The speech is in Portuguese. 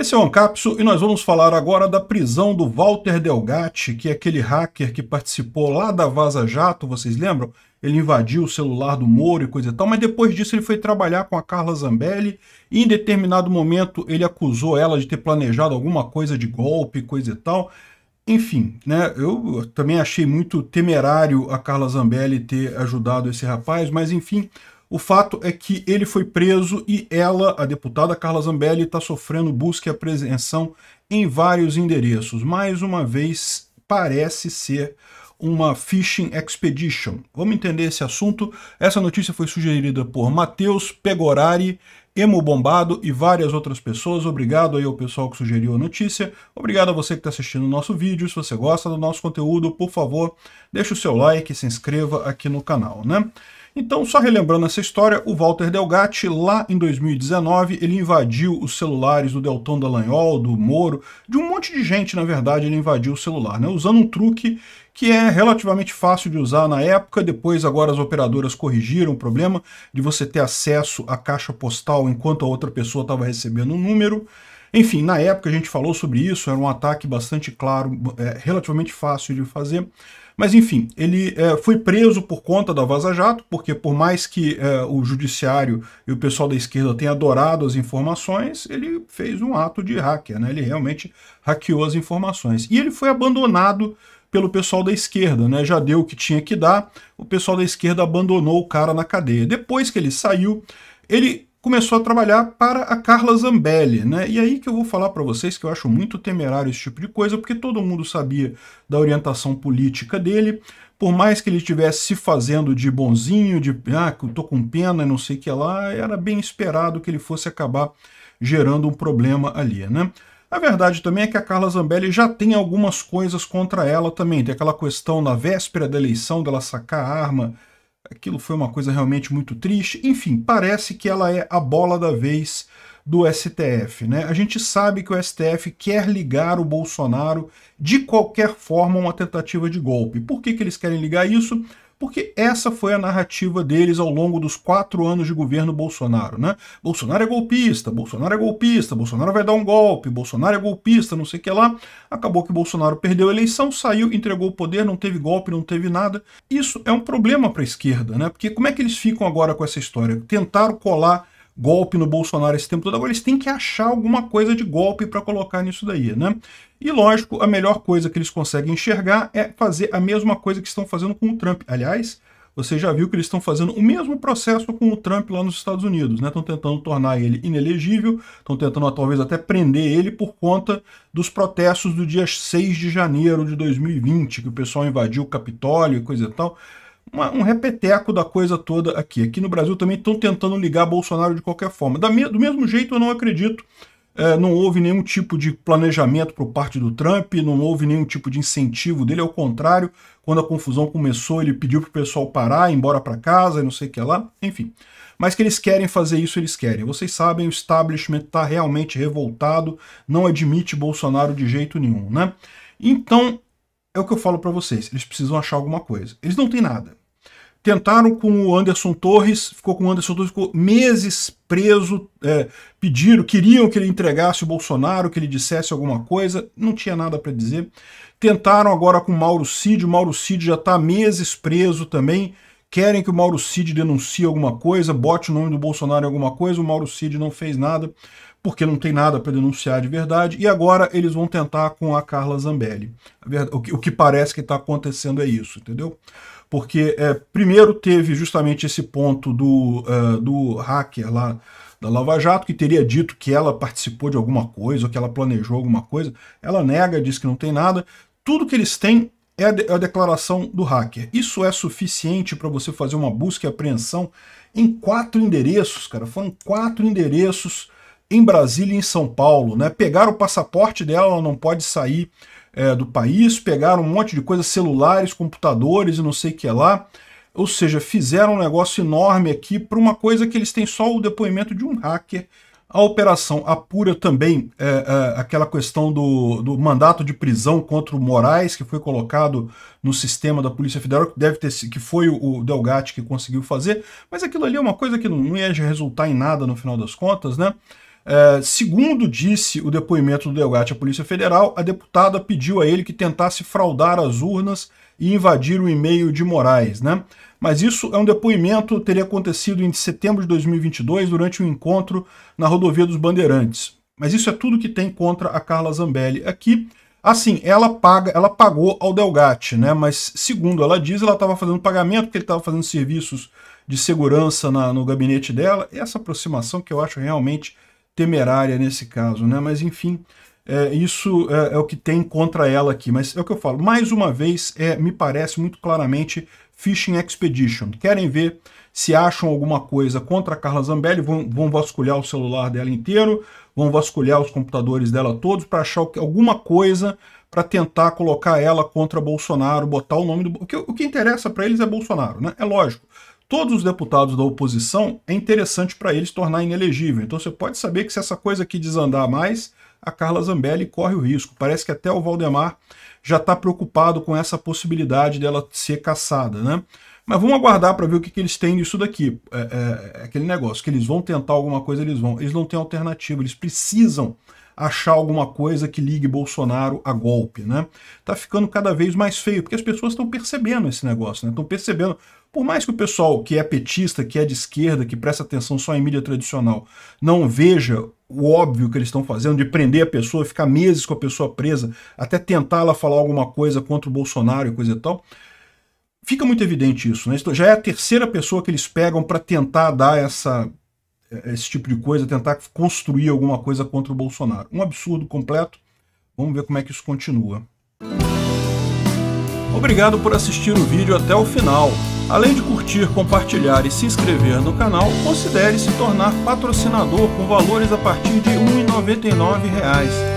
Esse é o Ancapso e nós vamos falar agora da prisão do Walter Delgatti, que é aquele hacker que participou lá da Vaza Jato, vocês lembram? Ele invadiu o celular do Moro e coisa e tal, mas depois disso ele foi trabalhar com a Carla Zambelli e em determinado momento ele acusou ela de ter planejado alguma coisa de golpe, coisa e tal. Enfim, né, eu também achei muito temerário a Carla Zambelli ter ajudado esse rapaz, mas enfim, o fato é que ele foi preso e ela, a deputada Carla Zambelli, está sofrendo busca e apreensão em vários endereços. Mais uma vez, parece ser uma fishing expedition. Vamos entender esse assunto. Essa notícia foi sugerida por Matheus Pegorari, Emo Bombado e várias outras pessoas. Obrigado aí ao pessoal que sugeriu a notícia. Obrigado a você que está assistindo o nosso vídeo. Se você gosta do nosso conteúdo, por favor, deixe o seu like e se inscreva aqui no canal, né? Então, só relembrando essa história, o Walter Delgatti, lá em 2019, ele invadiu os celulares do Delton Dallagnol, do Moro, de um monte de gente, na verdade, ele invadiu o celular, né? usando um truque que é relativamente fácil de usar na época, depois agora as operadoras corrigiram o problema de você ter acesso à caixa postal enquanto a outra pessoa estava recebendo um número. Enfim, na época a gente falou sobre isso, era um ataque bastante claro, é, relativamente fácil de fazer. Mas enfim, ele é, foi preso por conta da Vaza Jato, porque por mais que é, o judiciário e o pessoal da esquerda tenham adorado as informações, ele fez um ato de hacker, né? ele realmente hackeou as informações. E ele foi abandonado pelo pessoal da esquerda, né? Já deu o que tinha que dar, o pessoal da esquerda abandonou o cara na cadeia. Depois que ele saiu, ele começou a trabalhar para a Carla Zambelli, né? E aí que eu vou falar para vocês que eu acho muito temerário esse tipo de coisa, porque todo mundo sabia da orientação política dele, por mais que ele estivesse se fazendo de bonzinho, de ah, tô com pena e não sei o que lá, era bem esperado que ele fosse acabar gerando um problema ali, né? A verdade também é que a Carla Zambelli já tem algumas coisas contra ela também. Tem aquela questão na véspera da eleição dela sacar a arma Aquilo foi uma coisa realmente muito triste. Enfim, parece que ela é a bola da vez do STF. Né? A gente sabe que o STF quer ligar o Bolsonaro de qualquer forma a uma tentativa de golpe. Por que, que eles querem ligar isso? porque essa foi a narrativa deles ao longo dos quatro anos de governo Bolsonaro. Né? Bolsonaro é golpista, Bolsonaro é golpista, Bolsonaro vai dar um golpe, Bolsonaro é golpista, não sei o que lá. Acabou que Bolsonaro perdeu a eleição, saiu, entregou o poder, não teve golpe, não teve nada. Isso é um problema para a esquerda, né? porque como é que eles ficam agora com essa história? Tentaram colar golpe no Bolsonaro esse tempo todo, agora eles têm que achar alguma coisa de golpe para colocar nisso daí, né? E lógico, a melhor coisa que eles conseguem enxergar é fazer a mesma coisa que estão fazendo com o Trump. Aliás, você já viu que eles estão fazendo o mesmo processo com o Trump lá nos Estados Unidos, né? Estão tentando tornar ele inelegível, estão tentando talvez até prender ele por conta dos protestos do dia 6 de janeiro de 2020, que o pessoal invadiu o Capitólio e coisa e tal uma, um repeteco da coisa toda aqui. Aqui no Brasil também estão tentando ligar Bolsonaro de qualquer forma. Me, do mesmo jeito, eu não acredito. É, não houve nenhum tipo de planejamento por parte do Trump, não houve nenhum tipo de incentivo dele, ao contrário, quando a confusão começou, ele pediu para o pessoal parar, ir embora para casa, não sei o que lá, enfim. Mas que eles querem fazer isso, eles querem. Vocês sabem, o establishment está realmente revoltado, não admite Bolsonaro de jeito nenhum, né? Então, é o que eu falo para vocês, eles precisam achar alguma coisa. Eles não têm nada. Tentaram com o Anderson Torres, ficou com o Anderson Torres, ficou meses preso, é, pediram, queriam que ele entregasse o Bolsonaro, que ele dissesse alguma coisa, não tinha nada para dizer. Tentaram agora com o Mauro Cid, o Mauro Cid já está meses preso também, querem que o Mauro Cid denuncie alguma coisa, bote o nome do Bolsonaro em alguma coisa, o Mauro Cid não fez nada porque não tem nada para denunciar de verdade, e agora eles vão tentar com a Carla Zambelli. O que parece que está acontecendo é isso, entendeu? Porque é, primeiro teve justamente esse ponto do, uh, do hacker lá da Lava Jato, que teria dito que ela participou de alguma coisa, ou que ela planejou alguma coisa. Ela nega, diz que não tem nada. Tudo que eles têm é a, de é a declaração do hacker. Isso é suficiente para você fazer uma busca e apreensão em quatro endereços, cara. Foram quatro endereços em Brasília e em São Paulo, né? Pegaram o passaporte dela, ela não pode sair é, do país, pegaram um monte de coisas, celulares, computadores e não sei o que lá. Ou seja, fizeram um negócio enorme aqui para uma coisa que eles têm só o depoimento de um hacker. A operação apura também é, é, aquela questão do, do, mandato de prisão contra o Moraes, que foi colocado no sistema da Polícia Federal, que deve ter que foi o, o Delgatti que conseguiu fazer, mas aquilo ali é uma coisa que não ia resultar em nada no final das contas, né? É, segundo disse o depoimento do Delgatti à Polícia Federal, a deputada pediu a ele que tentasse fraudar as urnas e invadir o e-mail de Moraes. Né? Mas isso é um depoimento, teria acontecido em setembro de 2022, durante um encontro na rodovia dos Bandeirantes. Mas isso é tudo que tem contra a Carla Zambelli aqui. Assim, ela paga, ela pagou ao Delgatti, né? Mas segundo ela diz, ela estava fazendo pagamento porque ele estava fazendo serviços de segurança na, no gabinete dela. Essa aproximação que eu acho realmente temerária nesse caso, né? Mas enfim, é, isso é, é, o que tem contra ela aqui. Mas é o que eu falo. Mais uma vez, é, me parece muito claramente Fishing Expedition. Querem ver se acham alguma coisa contra a Carla Zambelli, vão, vão vasculhar o celular dela inteiro, vão vasculhar os computadores dela todos para achar alguma coisa para tentar colocar ela contra Bolsonaro, botar o nome do... O que, o que interessa para eles é Bolsonaro, né? É lógico todos os deputados da oposição, é interessante para eles tornar inelegível. Então você pode saber que se essa coisa aqui desandar mais, a Carla Zambelli corre o risco. Parece que até o Valdemar já está preocupado com essa possibilidade dela ser caçada, né? Mas vamos aguardar para ver o que, que, eles têm disso daqui. É, é, é, aquele negócio que eles vão tentar alguma coisa, eles vão. Eles não têm alternativa, eles precisam achar alguma coisa que ligue Bolsonaro a golpe, né? Tá ficando cada vez mais feio, porque as pessoas estão percebendo esse negócio, né? Estão percebendo. Por mais que o pessoal que é petista, que é de esquerda, que presta atenção só em mídia tradicional, não veja o óbvio que eles estão fazendo, de prender a pessoa, ficar meses com a pessoa presa, até tentar ela falar alguma coisa contra o Bolsonaro e coisa e tal, fica muito evidente isso, né? Então, já é a terceira pessoa que eles pegam para tentar dar essa é, esse tipo de coisa, tentar construir alguma coisa contra o Bolsonaro. Um absurdo completo. Vamos ver como é que isso continua. Obrigado por assistir o vídeo até o final. Além de curtir, compartilhar e se inscrever no canal, considere se tornar patrocinador com valores a partir de R$ 1,99